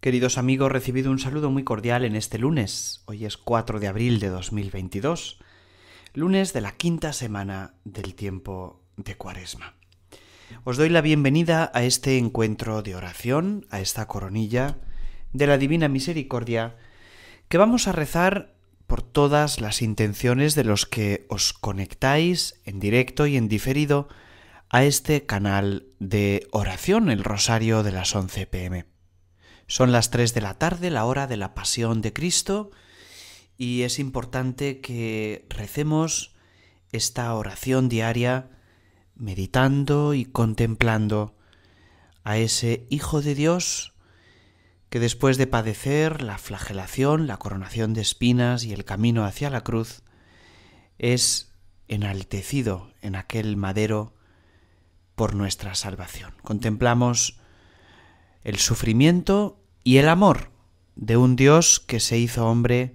Queridos amigos, recibido un saludo muy cordial en este lunes. Hoy es 4 de abril de 2022, lunes de la quinta semana del tiempo de Cuaresma. Os doy la bienvenida a este encuentro de oración, a esta coronilla de la Divina Misericordia, que vamos a rezar por todas las intenciones de los que os conectáis en directo y en diferido a este canal de oración, el Rosario de las 11 pm. Son las 3 de la tarde, la hora de la pasión de Cristo, y es importante que recemos esta oración diaria meditando y contemplando a ese Hijo de Dios que después de padecer la flagelación, la coronación de espinas y el camino hacia la cruz, es enaltecido en aquel madero por nuestra salvación. Contemplamos el sufrimiento y el amor de un Dios que se hizo hombre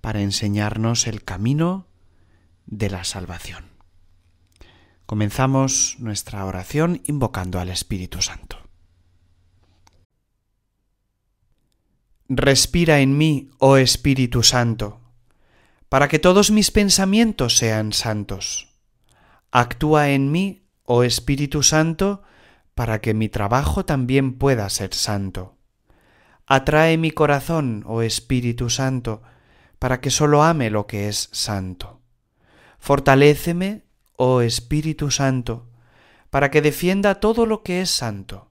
para enseñarnos el camino de la salvación. Comenzamos nuestra oración invocando al Espíritu Santo. Respira en mí, oh Espíritu Santo, para que todos mis pensamientos sean santos. Actúa en mí, oh Espíritu Santo, para que mi trabajo también pueda ser santo. Atrae mi corazón, oh Espíritu Santo, para que solo ame lo que es santo. Fortaléceme, oh Espíritu Santo, para que defienda todo lo que es santo.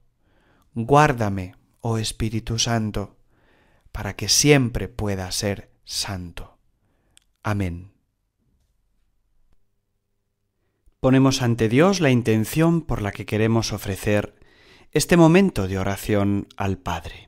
Guárdame, oh Espíritu Santo, para que siempre pueda ser santo. Amén. Ponemos ante Dios la intención por la que queremos ofrecer este momento de oración al Padre.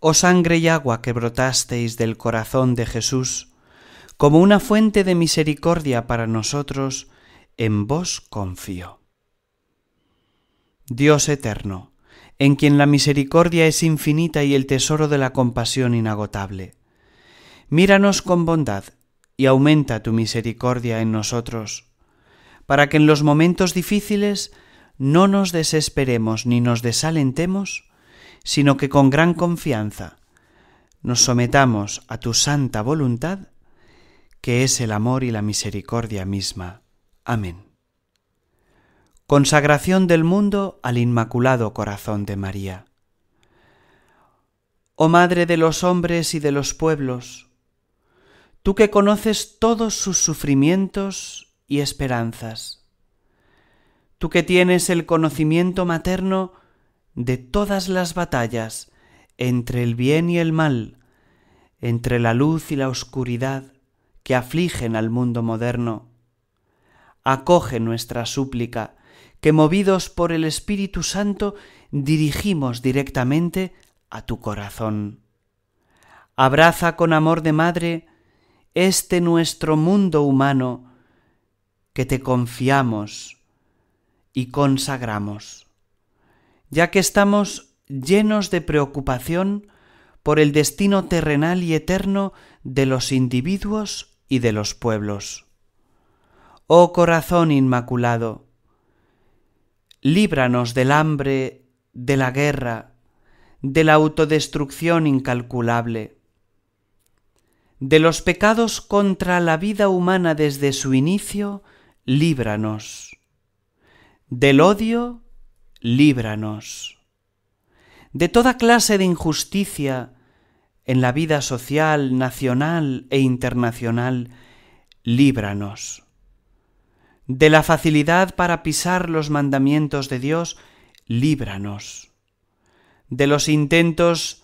oh sangre y agua que brotasteis del corazón de Jesús, como una fuente de misericordia para nosotros, en vos confío. Dios eterno, en quien la misericordia es infinita y el tesoro de la compasión inagotable, míranos con bondad y aumenta tu misericordia en nosotros, para que en los momentos difíciles no nos desesperemos ni nos desalentemos, sino que con gran confianza nos sometamos a tu santa voluntad, que es el amor y la misericordia misma. Amén. Consagración del mundo al Inmaculado Corazón de María. Oh Madre de los hombres y de los pueblos, tú que conoces todos sus sufrimientos y esperanzas, tú que tienes el conocimiento materno de todas las batallas entre el bien y el mal, entre la luz y la oscuridad que afligen al mundo moderno. Acoge nuestra súplica, que movidos por el Espíritu Santo dirigimos directamente a tu corazón. Abraza con amor de madre este nuestro mundo humano que te confiamos y consagramos ya que estamos llenos de preocupación por el destino terrenal y eterno de los individuos y de los pueblos. Oh corazón inmaculado, líbranos del hambre, de la guerra, de la autodestrucción incalculable, de los pecados contra la vida humana desde su inicio, líbranos, del odio, líbranos de toda clase de injusticia en la vida social, nacional e internacional, líbranos. De la facilidad para pisar los mandamientos de Dios, líbranos. De los intentos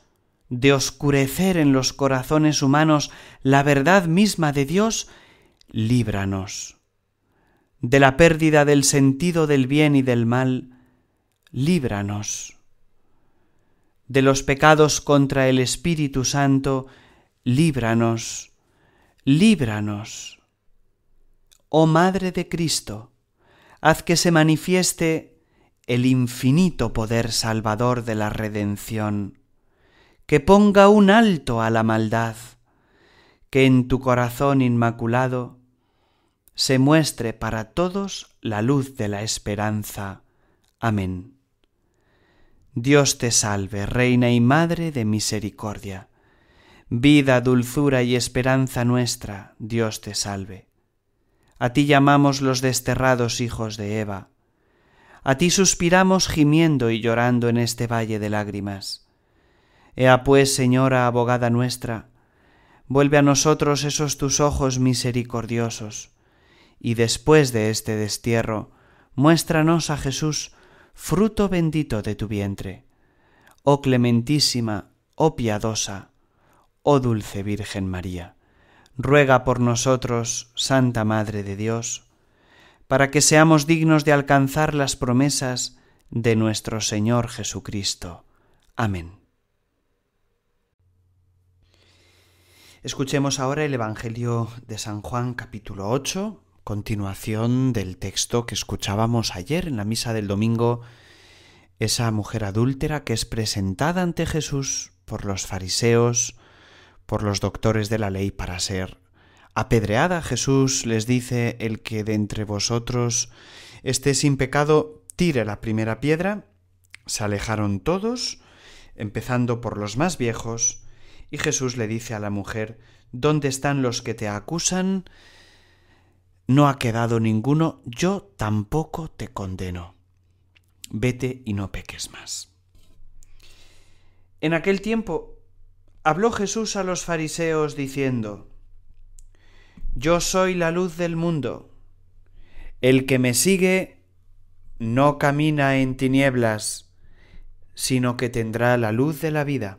de oscurecer en los corazones humanos la verdad misma de Dios, líbranos. De la pérdida del sentido del bien y del mal, líbranos. De los pecados contra el Espíritu Santo, líbranos, líbranos. Oh Madre de Cristo, haz que se manifieste el infinito poder salvador de la redención, que ponga un alto a la maldad, que en tu corazón inmaculado se muestre para todos la luz de la esperanza. Amén. Dios te salve, Reina y Madre de Misericordia. Vida, dulzura y esperanza nuestra, Dios te salve. A ti llamamos los desterrados hijos de Eva. A ti suspiramos gimiendo y llorando en este valle de lágrimas. Ea pues, Señora, abogada nuestra, vuelve a nosotros esos tus ojos misericordiosos, y después de este destierro, muéstranos a Jesús, fruto bendito de tu vientre. Oh clementísima, oh piadosa, oh dulce Virgen María, ruega por nosotros, Santa Madre de Dios, para que seamos dignos de alcanzar las promesas de nuestro Señor Jesucristo. Amén. Escuchemos ahora el Evangelio de San Juan capítulo 8, continuación del texto que escuchábamos ayer en la misa del domingo, esa mujer adúltera que es presentada ante Jesús por los fariseos, por los doctores de la ley para ser apedreada. Jesús les dice, el que de entre vosotros esté sin pecado, tire la primera piedra. Se alejaron todos, empezando por los más viejos, y Jesús le dice a la mujer, ¿dónde están los que te acusan? no ha quedado ninguno, yo tampoco te condeno. Vete y no peques más. En aquel tiempo habló Jesús a los fariseos diciendo, Yo soy la luz del mundo. El que me sigue no camina en tinieblas, sino que tendrá la luz de la vida.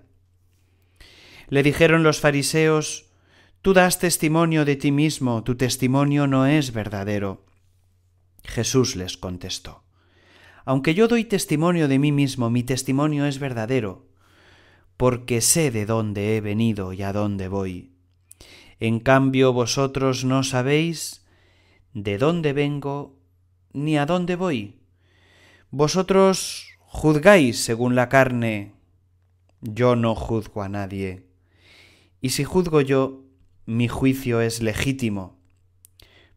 Le dijeron los fariseos, Tú das testimonio de ti mismo, tu testimonio no es verdadero. Jesús les contestó, Aunque yo doy testimonio de mí mismo, mi testimonio es verdadero, porque sé de dónde he venido y a dónde voy. En cambio vosotros no sabéis de dónde vengo ni a dónde voy. Vosotros juzgáis según la carne, yo no juzgo a nadie. Y si juzgo yo, mi juicio es legítimo,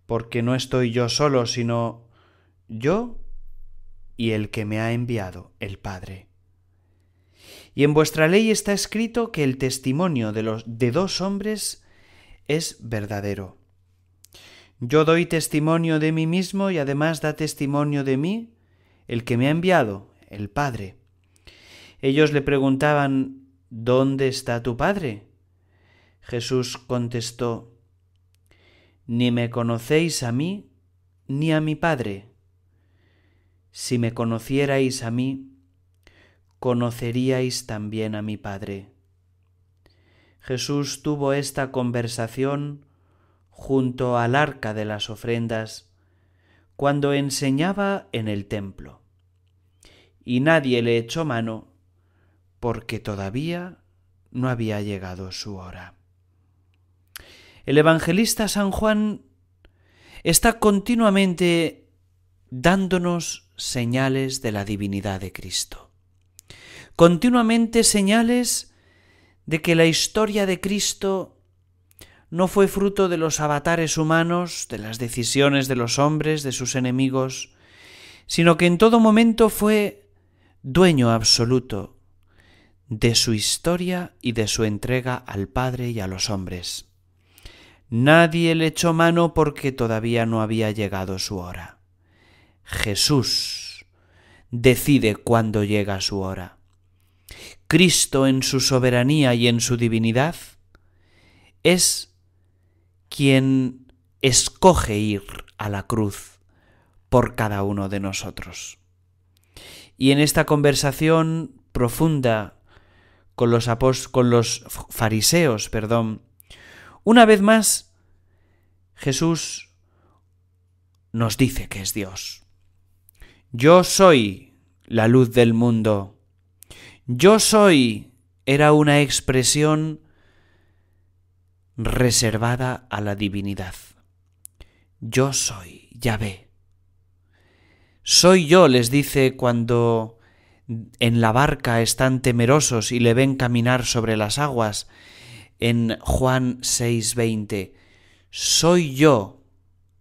porque no estoy yo solo, sino yo y el que me ha enviado, el Padre. Y en vuestra ley está escrito que el testimonio de, los, de dos hombres es verdadero. Yo doy testimonio de mí mismo y además da testimonio de mí el que me ha enviado, el Padre. Ellos le preguntaban, ¿Dónde está tu Padre? Jesús contestó, Ni me conocéis a mí ni a mi Padre. Si me conocierais a mí, conoceríais también a mi Padre. Jesús tuvo esta conversación junto al arca de las ofrendas cuando enseñaba en el templo. Y nadie le echó mano porque todavía no había llegado su hora. El evangelista San Juan está continuamente dándonos señales de la divinidad de Cristo. Continuamente señales de que la historia de Cristo no fue fruto de los avatares humanos, de las decisiones de los hombres, de sus enemigos, sino que en todo momento fue dueño absoluto de su historia y de su entrega al Padre y a los hombres. Nadie le echó mano porque todavía no había llegado su hora. Jesús decide cuándo llega su hora. Cristo en su soberanía y en su divinidad es quien escoge ir a la cruz por cada uno de nosotros. Y en esta conversación profunda con los, con los fariseos, perdón, una vez más, Jesús nos dice que es Dios. Yo soy la luz del mundo. Yo soy era una expresión reservada a la divinidad. Yo soy ya ve. Soy yo, les dice cuando en la barca están temerosos y le ven caminar sobre las aguas en Juan 6:20, soy yo,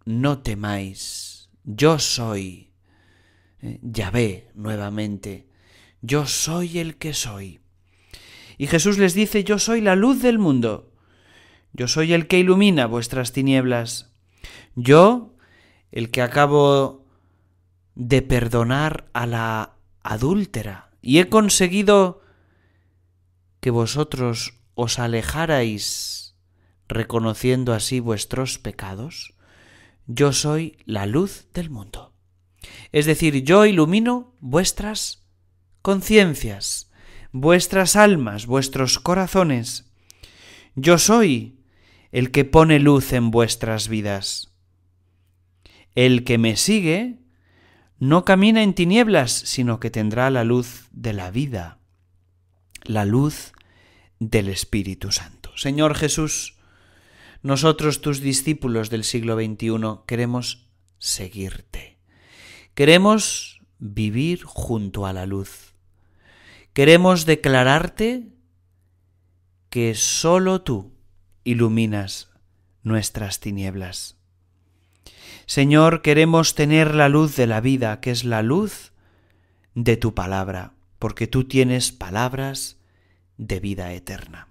no temáis, yo soy. Eh, ya ve nuevamente, yo soy el que soy. Y Jesús les dice, yo soy la luz del mundo, yo soy el que ilumina vuestras tinieblas, yo, el que acabo de perdonar a la adúltera, y he conseguido que vosotros os alejarais reconociendo así vuestros pecados, yo soy la luz del mundo. Es decir, yo ilumino vuestras conciencias, vuestras almas, vuestros corazones. Yo soy el que pone luz en vuestras vidas. El que me sigue no camina en tinieblas, sino que tendrá la luz de la vida, la luz de del Espíritu Santo. Señor Jesús, nosotros tus discípulos del siglo XXI queremos seguirte. Queremos vivir junto a la luz. Queremos declararte que sólo tú iluminas nuestras tinieblas. Señor, queremos tener la luz de la vida, que es la luz de tu palabra, porque tú tienes palabras de vida eterna.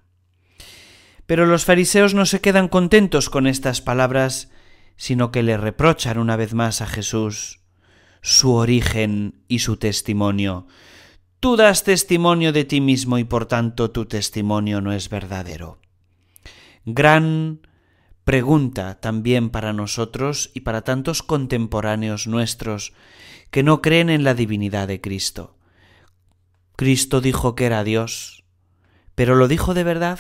Pero los fariseos no se quedan contentos con estas palabras, sino que le reprochan una vez más a Jesús su origen y su testimonio. Tú das testimonio de ti mismo y por tanto tu testimonio no es verdadero. Gran pregunta también para nosotros y para tantos contemporáneos nuestros que no creen en la divinidad de Cristo. Cristo dijo que era Dios, ¿Pero lo dijo de verdad?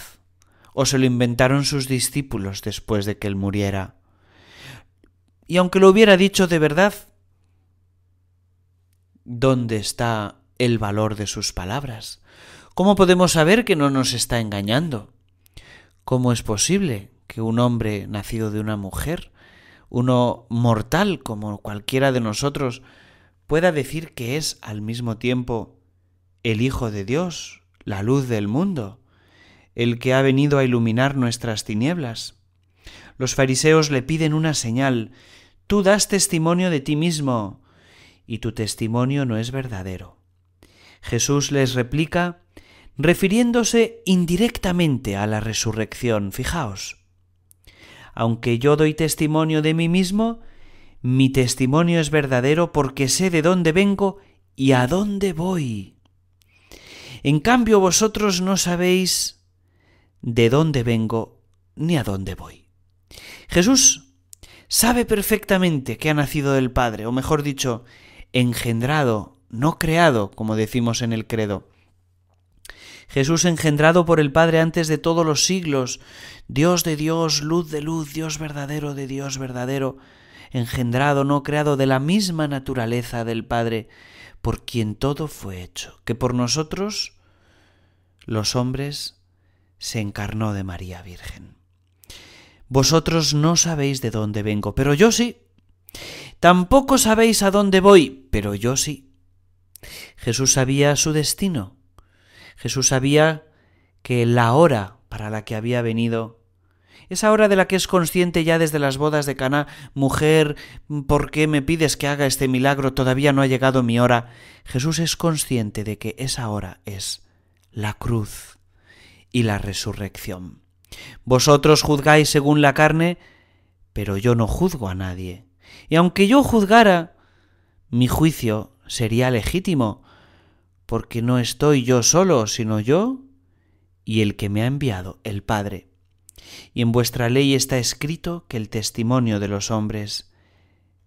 ¿O se lo inventaron sus discípulos después de que él muriera? Y aunque lo hubiera dicho de verdad, ¿dónde está el valor de sus palabras? ¿Cómo podemos saber que no nos está engañando? ¿Cómo es posible que un hombre nacido de una mujer, uno mortal como cualquiera de nosotros, pueda decir que es al mismo tiempo el Hijo de Dios, la luz del mundo, el que ha venido a iluminar nuestras tinieblas. Los fariseos le piden una señal. Tú das testimonio de ti mismo, y tu testimonio no es verdadero. Jesús les replica, refiriéndose indirectamente a la resurrección. Fijaos, aunque yo doy testimonio de mí mismo, mi testimonio es verdadero porque sé de dónde vengo y a dónde voy. En cambio vosotros no sabéis de dónde vengo ni a dónde voy. Jesús sabe perfectamente que ha nacido del Padre, o mejor dicho, engendrado, no creado, como decimos en el credo. Jesús engendrado por el Padre antes de todos los siglos, Dios de Dios, luz de luz, Dios verdadero de Dios verdadero, engendrado, no creado, de la misma naturaleza del Padre, por quien todo fue hecho, que por nosotros los hombres, se encarnó de María Virgen. Vosotros no sabéis de dónde vengo, pero yo sí. Tampoco sabéis a dónde voy, pero yo sí. Jesús sabía su destino. Jesús sabía que la hora para la que había venido, esa hora de la que es consciente ya desde las bodas de Caná, mujer, ¿por qué me pides que haga este milagro? Todavía no ha llegado mi hora. Jesús es consciente de que esa hora es la cruz y la resurrección. Vosotros juzgáis según la carne, pero yo no juzgo a nadie. Y aunque yo juzgara, mi juicio sería legítimo, porque no estoy yo solo, sino yo y el que me ha enviado, el Padre. Y en vuestra ley está escrito que el testimonio de los hombres,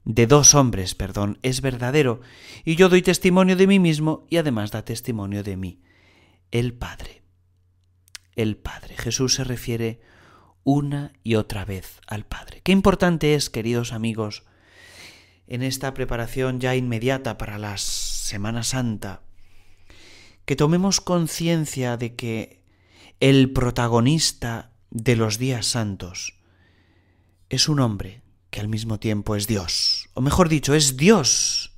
de dos hombres, perdón, es verdadero, y yo doy testimonio de mí mismo y además da testimonio de mí, el Padre. El Padre. Jesús se refiere una y otra vez al Padre. Qué importante es, queridos amigos, en esta preparación ya inmediata para la Semana Santa, que tomemos conciencia de que el protagonista de los días santos es un hombre que al mismo tiempo es Dios, o mejor dicho, es Dios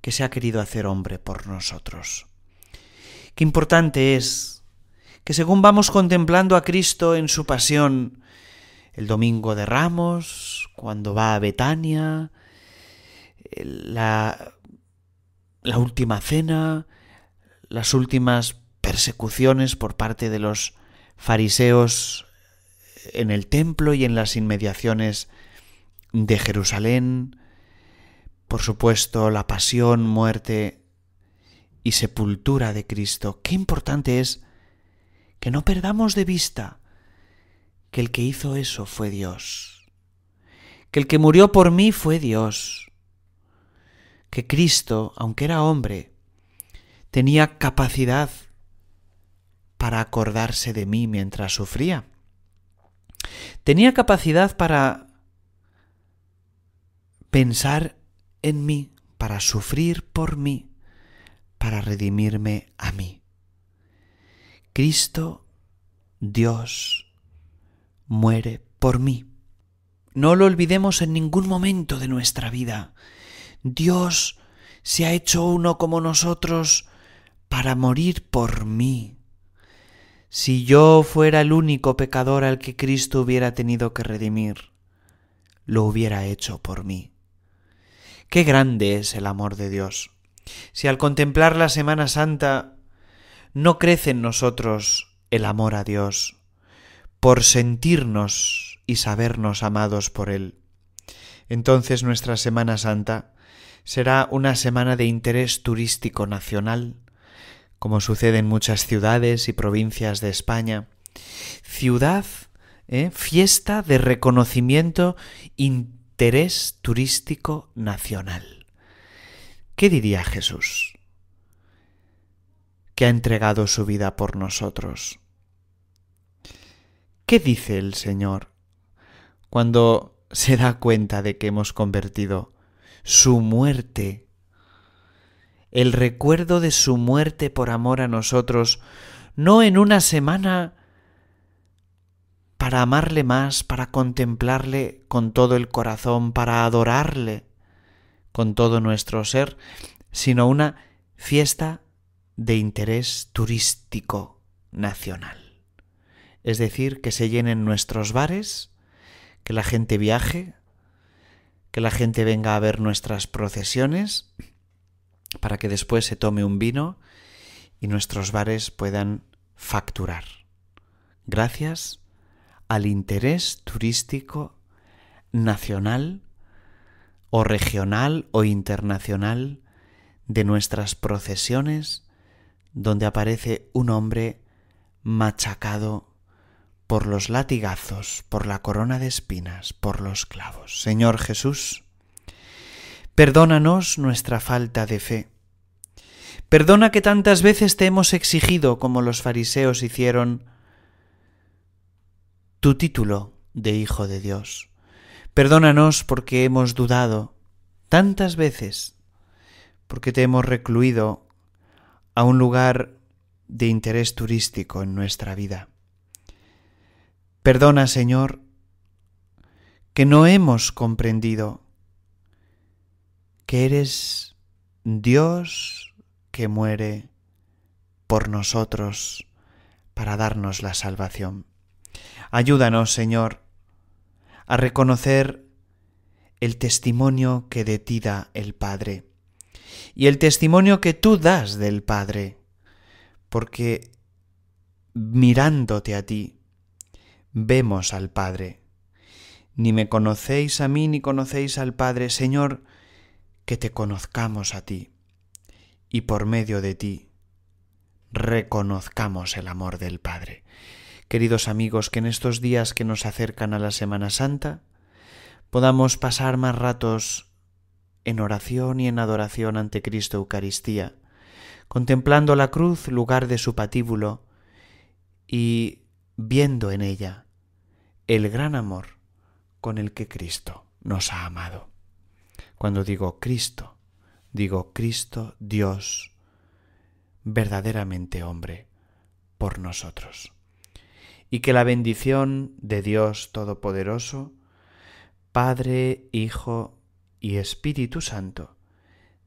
que se ha querido hacer hombre por nosotros. Qué importante es que según vamos contemplando a Cristo en su pasión, el domingo de Ramos, cuando va a Betania, la, la última cena, las últimas persecuciones por parte de los fariseos en el templo y en las inmediaciones de Jerusalén, por supuesto la pasión, muerte y sepultura de Cristo. Qué importante es que no perdamos de vista que el que hizo eso fue Dios, que el que murió por mí fue Dios, que Cristo, aunque era hombre, tenía capacidad para acordarse de mí mientras sufría. Tenía capacidad para pensar en mí, para sufrir por mí para redimirme a mí. Cristo, Dios, muere por mí. No lo olvidemos en ningún momento de nuestra vida. Dios se ha hecho uno como nosotros para morir por mí. Si yo fuera el único pecador al que Cristo hubiera tenido que redimir, lo hubiera hecho por mí. Qué grande es el amor de Dios. Si al contemplar la Semana Santa no crece en nosotros el amor a Dios, por sentirnos y sabernos amados por Él, entonces nuestra Semana Santa será una semana de interés turístico nacional, como sucede en muchas ciudades y provincias de España. Ciudad, ¿eh? fiesta de reconocimiento, interés turístico nacional. ¿qué diría Jesús? Que ha entregado su vida por nosotros. ¿Qué dice el Señor cuando se da cuenta de que hemos convertido su muerte? El recuerdo de su muerte por amor a nosotros, no en una semana para amarle más, para contemplarle con todo el corazón, para adorarle, con todo nuestro ser, sino una fiesta de interés turístico nacional. Es decir, que se llenen nuestros bares, que la gente viaje, que la gente venga a ver nuestras procesiones, para que después se tome un vino y nuestros bares puedan facturar. Gracias al interés turístico nacional o regional o internacional de nuestras procesiones donde aparece un hombre machacado por los latigazos, por la corona de espinas, por los clavos. Señor Jesús, perdónanos nuestra falta de fe. Perdona que tantas veces te hemos exigido, como los fariseos hicieron, tu título de Hijo de Dios. Perdónanos porque hemos dudado tantas veces, porque te hemos recluido a un lugar de interés turístico en nuestra vida. Perdona, Señor, que no hemos comprendido que eres Dios que muere por nosotros para darnos la salvación. Ayúdanos, Señor, a reconocer el testimonio que de ti da el Padre y el testimonio que tú das del Padre, porque mirándote a ti, vemos al Padre. Ni me conocéis a mí ni conocéis al Padre, Señor, que te conozcamos a ti y por medio de ti reconozcamos el amor del Padre queridos amigos, que en estos días que nos acercan a la Semana Santa podamos pasar más ratos en oración y en adoración ante Cristo Eucaristía, contemplando la cruz, lugar de su patíbulo, y viendo en ella el gran amor con el que Cristo nos ha amado. Cuando digo Cristo, digo Cristo Dios, verdaderamente hombre, por nosotros y que la bendición de Dios Todopoderoso, Padre, Hijo y Espíritu Santo,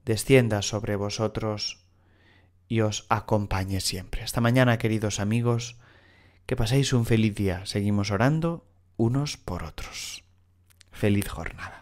descienda sobre vosotros y os acompañe siempre. Hasta mañana, queridos amigos, que paséis un feliz día. Seguimos orando unos por otros. Feliz jornada.